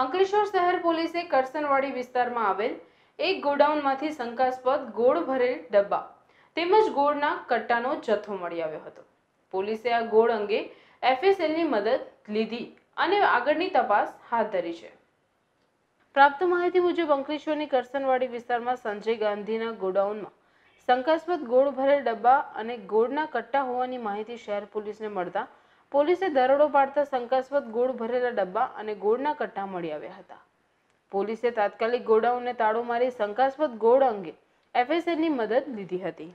અંકલેશ્વર શહેર પોલીસે કરસનવાડી વિસ્તારમાં આવેલ એક ગોડાઉનમાંથી શંકાસ્પદ ગોળ ભરેલ ડબ્બા તેમજ ગોળના કટ્ટાનો જથ્થો મળી આવ્યો હતો પોલીસે આ ગોળ અંગે એફએસએલની મદદ લીધી અને આગળની તપાસ હાથ ધરી છે પ્રાપ્ત માહિતી મુજબ અંકલેશ્વરની કરસનવાડી વિસ્તારમાં સંજય ગાંધીના ગોડાઉનમાં શંકાસ્પદ ગોળ ભરેલ ડબ્બા અને ગોળના કટ્ટા હોવાની માહિતી શહેર પોલીસને મળતા પોલીસે દરોડો પાડતા શંકાસ્પદ ગોળ ભરેલા ડબ્બા અને ગોળના કટ્ટા મળી આવ્યા હતા પોલીસે તાત્કાલિક ગોડાઉનને તાળો મારી શંકાસ્પદ ગોળ અંગે એફએસએલની મદદ લીધી હતી